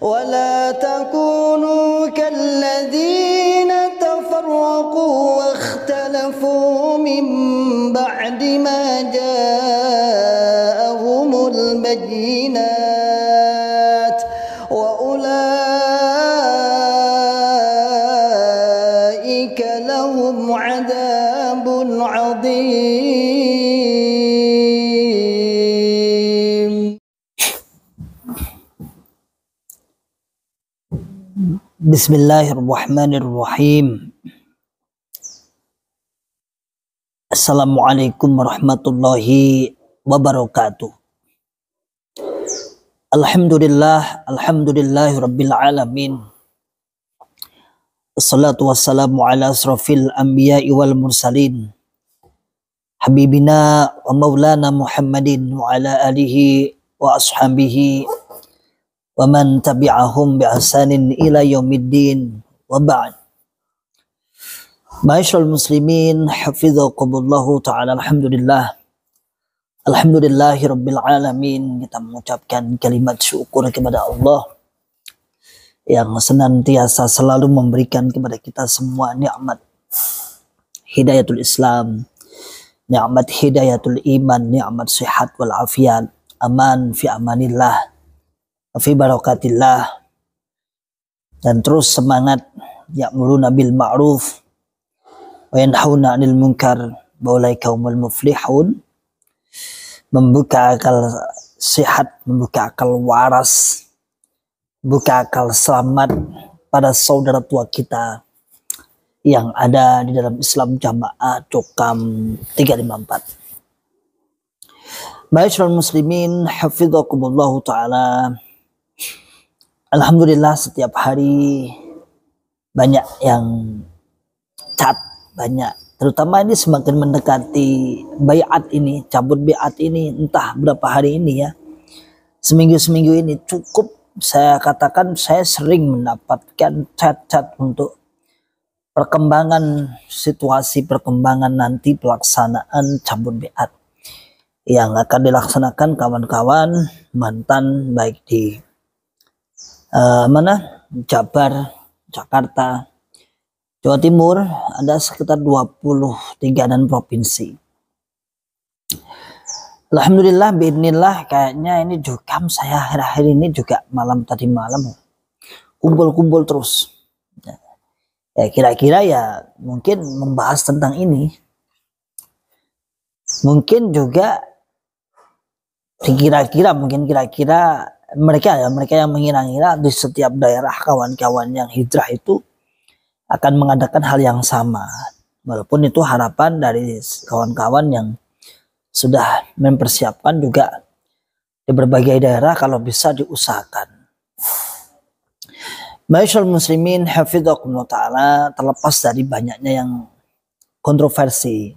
ولا تكونوا كالذين تفرقوا واختلفوا من بعد ما جاءوا Bismillahirrahmanirrahim. Assalamualaikum warahmatullahi wabarakatuh. Alhamdulillah, alhamdulillah rabbil alamin. Assalatu wassalamu ala asrafil anbiya'i wal mursalin. Habibina wa maulana Muhammadin wa ala alihi wa ashabihi ومن تبعهم بإحسان إلى يوم الدين وبعد Ma'asyar muslimin hafizakumullahu ta'ala alhamdulillah Alhamdulillahi rabbil alamin Kita mengucapkan kalimat syukur kepada Allah Yang senantiasa selalu memberikan kepada kita semua nikmat Hidayatul Islam Nikmat hidayatul iman Nikmat sehat wal afiat Aman fi amanillah fi barakatillah dan terus semangat ya'muruna bil ma'ruf wa yanhauna 'anil munkar baulai kaumul muflihun membuka akal sehat membuka akal waras buka akal selamat pada saudara tua kita yang ada di dalam Islam Jamaah Cokam 354 Baik muslimin hafizakumullah taala Alhamdulillah setiap hari banyak yang cat banyak terutama ini semakin mendekati bayat ini cabut bayat ini entah berapa hari ini ya seminggu seminggu ini cukup saya katakan saya sering mendapatkan cat-cat untuk perkembangan situasi perkembangan nanti pelaksanaan cabut bayat yang akan dilaksanakan kawan-kawan mantan baik di uh, mana Jabar Jakarta Jawa Timur ada sekitar 23 dan provinsi Alhamdulillah binillah kayaknya ini juga saya akhir-akhir ini juga malam tadi malam kumpul-kumpul terus ya, ya kira-kira ya mungkin membahas tentang ini mungkin juga kira-kira mungkin kira-kira mereka ya mereka yang mengira-ngira di setiap daerah kawan-kawan yang hijrah itu akan mengadakan hal yang sama walaupun itu harapan dari kawan-kawan yang sudah mempersiapkan juga di berbagai daerah kalau bisa diusahakan. Masyal muslimin hafidhakumullah ta'ala terlepas dari banyaknya yang kontroversi.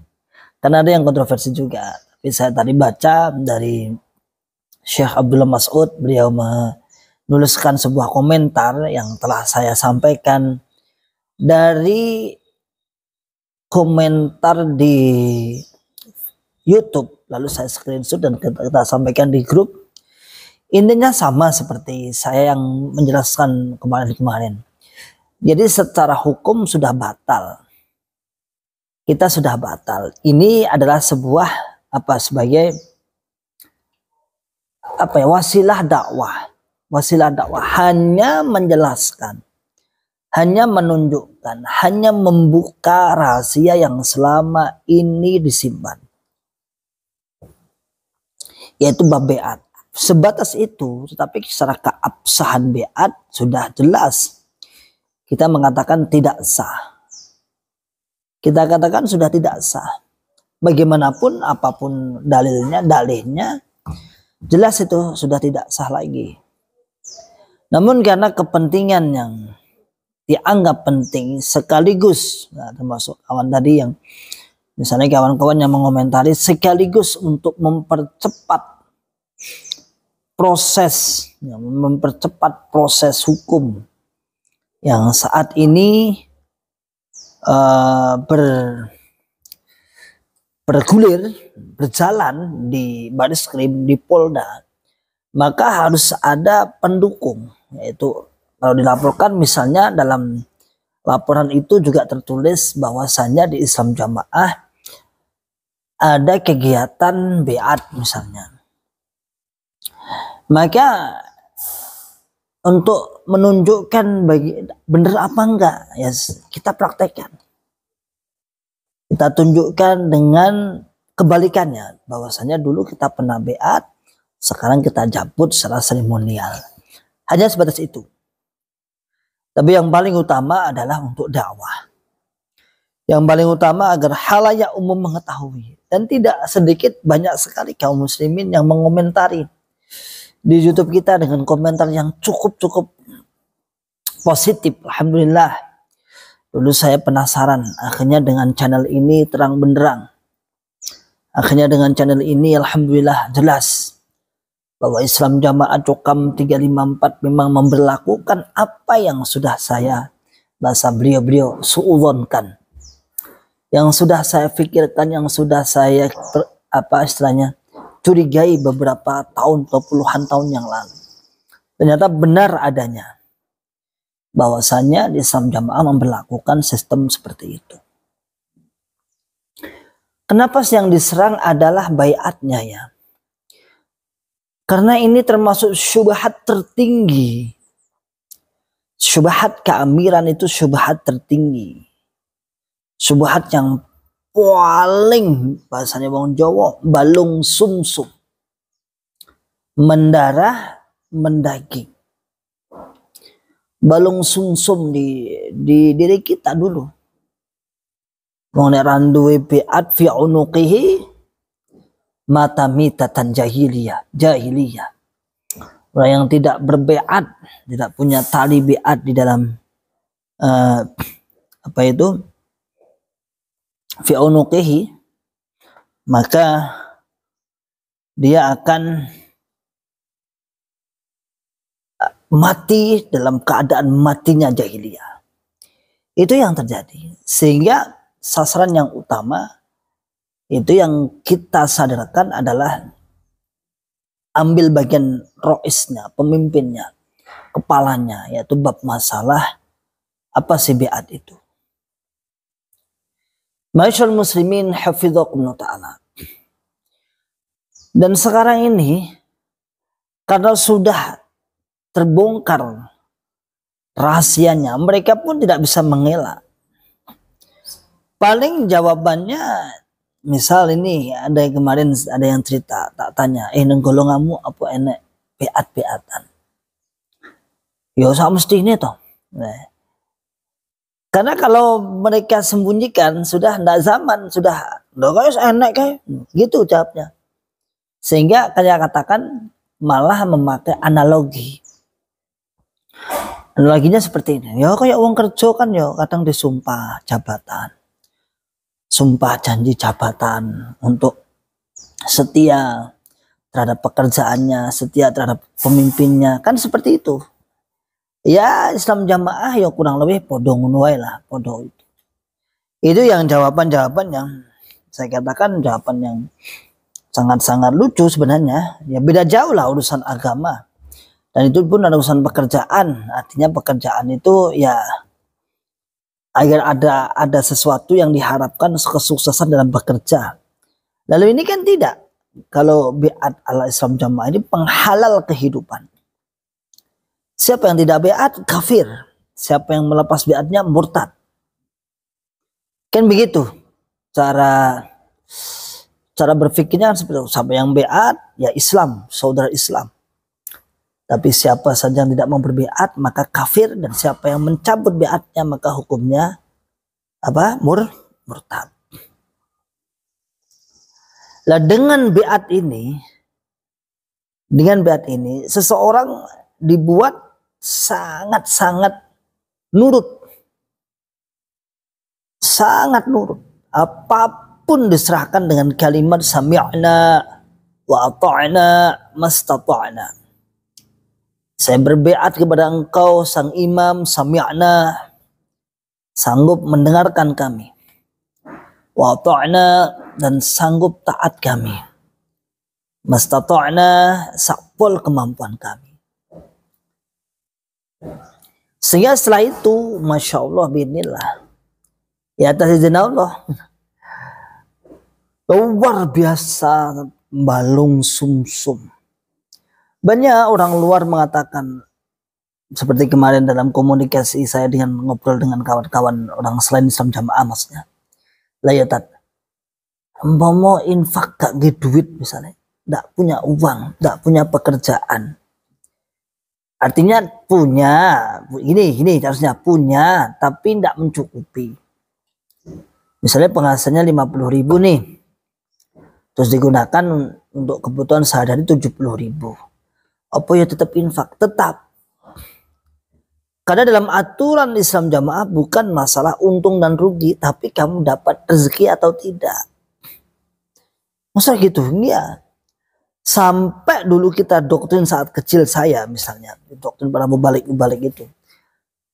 Karena ada yang kontroversi juga. Tapi saya tadi baca dari Syekh Abdullah Mas'ud beliau menuliskan sebuah komentar yang telah saya sampaikan dari komentar di YouTube lalu saya screenshot dan kita, kita sampaikan di grup intinya sama seperti saya yang menjelaskan kemarin-kemarin jadi secara hukum sudah batal kita sudah batal ini adalah sebuah apa sebagai apa ya wasilah dakwah wasilah dakwah hanya menjelaskan hanya menunjukkan hanya membuka rahasia yang selama ini disimpan yaitu bab sebatas itu tetapi secara keabsahan beat sudah jelas kita mengatakan tidak sah kita katakan sudah tidak sah bagaimanapun apapun dalilnya dalihnya jelas itu sudah tidak sah lagi. Namun karena kepentingan yang dianggap penting sekaligus, nah, termasuk kawan tadi yang misalnya kawan-kawan yang mengomentari sekaligus untuk mempercepat proses, ya, mempercepat proses hukum yang saat ini uh, ber bergulir, berjalan di baris krim, di Polda, maka harus ada pendukung, yaitu kalau dilaporkan misalnya dalam laporan itu juga tertulis bahwasannya di Islam Jamaah ada kegiatan beat misalnya. Maka untuk menunjukkan bagi benar apa enggak ya kita praktekkan kita tunjukkan dengan kebalikannya bahwasanya dulu kita pernah beat, sekarang kita jabut secara seremonial. Hanya sebatas itu. Tapi yang paling utama adalah untuk dakwah. Yang paling utama agar halayak umum mengetahui dan tidak sedikit banyak sekali kaum muslimin yang mengomentari di YouTube kita dengan komentar yang cukup-cukup positif. Alhamdulillah Dulu saya penasaran, akhirnya dengan channel ini terang benderang. Akhirnya dengan channel ini Alhamdulillah jelas bahwa Islam Jamaah Cokam 354 memang memperlakukan apa yang sudah saya bahasa beliau-beliau suudonkan. Yang sudah saya pikirkan, yang sudah saya apa istilahnya curigai beberapa tahun atau puluhan tahun yang lalu. Ternyata benar adanya bahwasannya Islam jamaah memperlakukan sistem seperti itu. Kenapa yang diserang adalah bayatnya ya? Karena ini termasuk syubhat tertinggi. Syubhat keamiran itu syubhat tertinggi. Syubhat yang paling bahasanya bangun Jawa balung sumsum. Mendarah mendaging balung sumsum di di diri kita dulu. Mengenai randu bi adfi unuqihi mata mitatan jahiliyah, jahiliyah. Orang yang tidak berbeat, tidak punya tali beat di dalam uh, apa itu? fi unuqihi maka dia akan mati dalam keadaan matinya jahiliyah. Itu yang terjadi. Sehingga sasaran yang utama itu yang kita sadarkan adalah ambil bagian roisnya, pemimpinnya, kepalanya, yaitu bab masalah apa sih biat itu. Masyur muslimin hafidhakumullah ta'ala. Dan sekarang ini, karena sudah terbongkar rahasianya. Mereka pun tidak bisa mengelak. Paling jawabannya misal ini ada yang kemarin ada yang cerita tak tanya eh golong kamu apa enek peat peatan ya usah mesti ini toh nah. karena kalau mereka sembunyikan sudah tidak zaman sudah lo kayak enek kayak gitu ucapnya sehingga kayak katakan malah memakai analogi Laginya seperti ini. Ya kayak uang kerja kan ya kadang disumpah jabatan. Sumpah janji jabatan untuk setia terhadap pekerjaannya, setia terhadap pemimpinnya. Kan seperti itu. Ya Islam jamaah ya kurang lebih podong ngunuai lah. podong itu. Itu yang jawaban-jawaban yang saya katakan jawaban yang sangat-sangat lucu sebenarnya. Ya beda jauh lah urusan agama dan itu pun ada urusan pekerjaan artinya pekerjaan itu ya agar ada ada sesuatu yang diharapkan kesuksesan dalam bekerja lalu ini kan tidak kalau biat ala Islam jamaah ini penghalal kehidupan siapa yang tidak biat kafir siapa yang melepas biatnya murtad kan begitu cara cara berpikirnya seperti Sampai yang beat ya Islam, saudara Islam. Tapi siapa saja yang tidak memperbiat maka kafir dan siapa yang mencabut biatnya maka hukumnya apa? Mur murtad. Lah dengan biat ini dengan biat ini seseorang dibuat sangat-sangat nurut. Sangat nurut. Apapun diserahkan dengan kalimat sami'na wa ata'na mastata'na saya berbeat kepada engkau sang imam sami'na sanggup mendengarkan kami. Wa Ta'na dan sanggup taat kami. Mastata'na sakpol kemampuan kami. Sehingga setelah itu, Masya Allah, binillah. Ya atas izin Allah. Luar biasa balung sumsum. -sum. Banyak orang luar mengatakan seperti kemarin dalam komunikasi saya dengan ngobrol dengan kawan-kawan orang selain Islam jamaah maksudnya. Layatat. Mau infak gak gitu duit misalnya. Gak punya uang, gak punya pekerjaan. Artinya punya, ini ini harusnya punya, tapi tidak mencukupi. Misalnya penghasilannya 50 ribu nih, terus digunakan untuk kebutuhan sehari-hari 70 ribu apa ya tetap infak tetap karena dalam aturan Islam jamaah bukan masalah untung dan rugi tapi kamu dapat rezeki atau tidak masa gitu ya sampai dulu kita doktrin saat kecil saya misalnya doktrin para balik-balik itu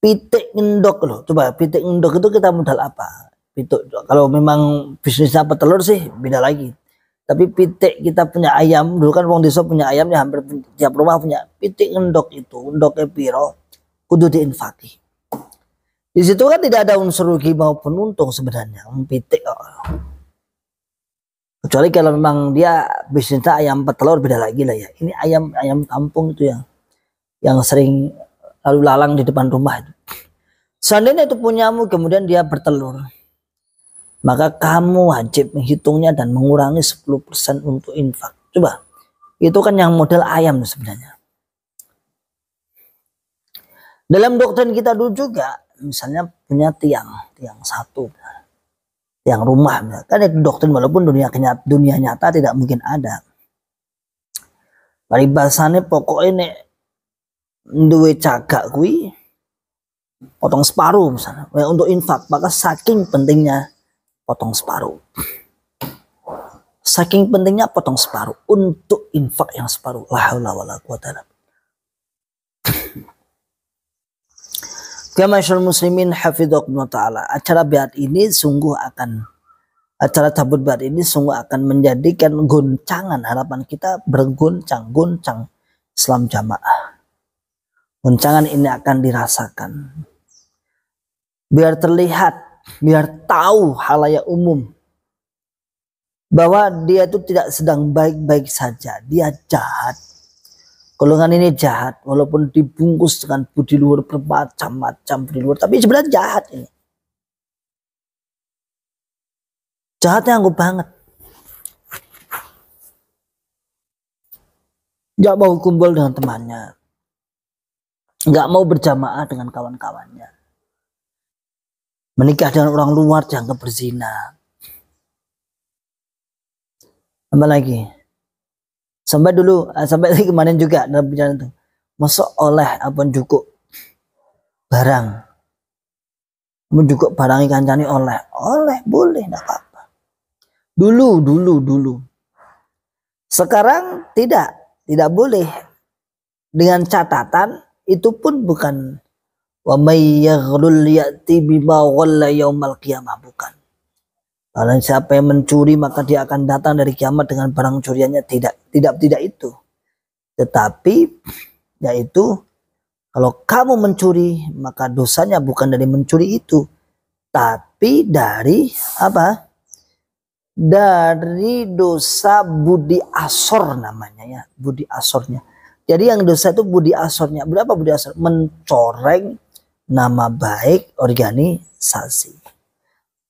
pitik ngendok loh coba pitik ngendok itu kita modal apa itu kalau memang bisnisnya apa telur sih beda lagi tapi pitik kita punya ayam, dulu kan wong desa punya ayam ya hampir tiap rumah punya pitik endok itu, endok epiro, kudu diinfaki. Di situ kan tidak ada unsur rugi maupun untung sebenarnya, pitik. Kecuali kalau memang dia bisnisnya ayam petelur beda lagi lah ya. Ini ayam ayam kampung itu yang yang sering lalu lalang di depan rumah itu. Seandainya itu punyamu kemudian dia bertelur, maka kamu wajib menghitungnya dan mengurangi 10% untuk infak. Coba, itu kan yang model ayam sebenarnya. Dalam doktrin kita dulu juga, misalnya punya tiang, tiang satu, tiang rumah. Kan itu doktrin walaupun dunia, dunia nyata tidak mungkin ada. bahasanya pokok ini, duwe cagak kui potong separuh misalnya untuk infak maka saking pentingnya potong separuh. Saking pentingnya potong separuh untuk infak yang separuh. La haula wala quwata Kamasyur ya muslimin hafizakumullah ta'ala. Acara biat ini sungguh akan acara tabut bat ini sungguh akan menjadikan goncangan harapan kita bergoncang goncang Islam jamaah goncangan ini akan dirasakan biar terlihat biar tahu halayak umum bahwa dia itu tidak sedang baik-baik saja, dia jahat. Golongan ini jahat, walaupun dibungkus dengan budi luhur bermacam-macam budi luhur, tapi sebenarnya jahat ini. Jahatnya anggup banget. nggak mau kumpul dengan temannya. nggak mau berjamaah dengan kawan-kawannya menikah dengan orang luar jangan berzina. Apa lagi? Sampai dulu, eh, sampai lagi kemarin juga dalam bicara itu. Masuk oleh apa cukup barang. Mau juga barang ikan cani oleh. Oleh boleh, tidak apa-apa. Dulu, dulu, dulu. Sekarang tidak, tidak boleh. Dengan catatan itu pun bukan Wa may yaghlul ya'ti bima ghalla yaumal qiyamah. Bukan. kalau siapa yang mencuri maka dia akan datang dari kiamat dengan barang curiannya tidak tidak tidak itu. Tetapi yaitu kalau kamu mencuri maka dosanya bukan dari mencuri itu tapi dari apa? Dari dosa budi asor namanya ya, budi asornya. Jadi yang dosa itu budi asornya. Berapa budi asor? Mencoreng nama baik organisasi.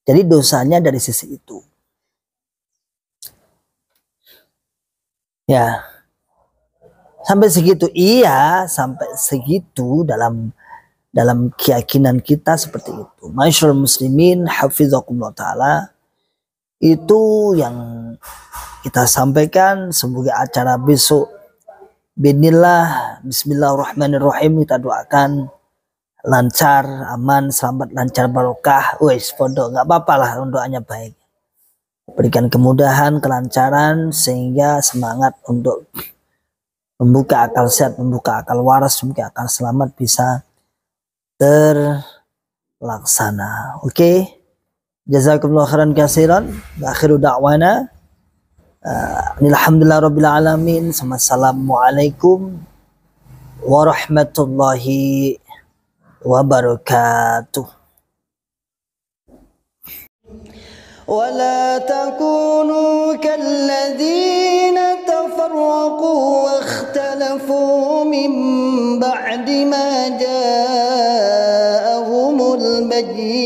Jadi dosanya dari sisi itu. Ya. Sampai segitu iya, sampai segitu dalam dalam keyakinan kita seperti itu. Masyarul muslimin hafizakumullah taala itu yang kita sampaikan semoga acara besok Binillah, Bismillahirrahmanirrahim kita doakan lancar, aman, selamat, lancar, barokah. Wes, pondok nggak apa-apa lah doanya baik. Berikan kemudahan, kelancaran sehingga semangat untuk membuka akal sehat, membuka akal waras, membuka akal selamat bisa terlaksana. Oke. Okay? Jazakumullah khairan kasiran. Akhiru da'wana. Ah, alhamdulillah Rabbil Alamin. Assalamualaikum warahmatullahi وبركاته ولا تكونوا كالذين تفرقوا واختلفوا من بعد ما جاءهم البينات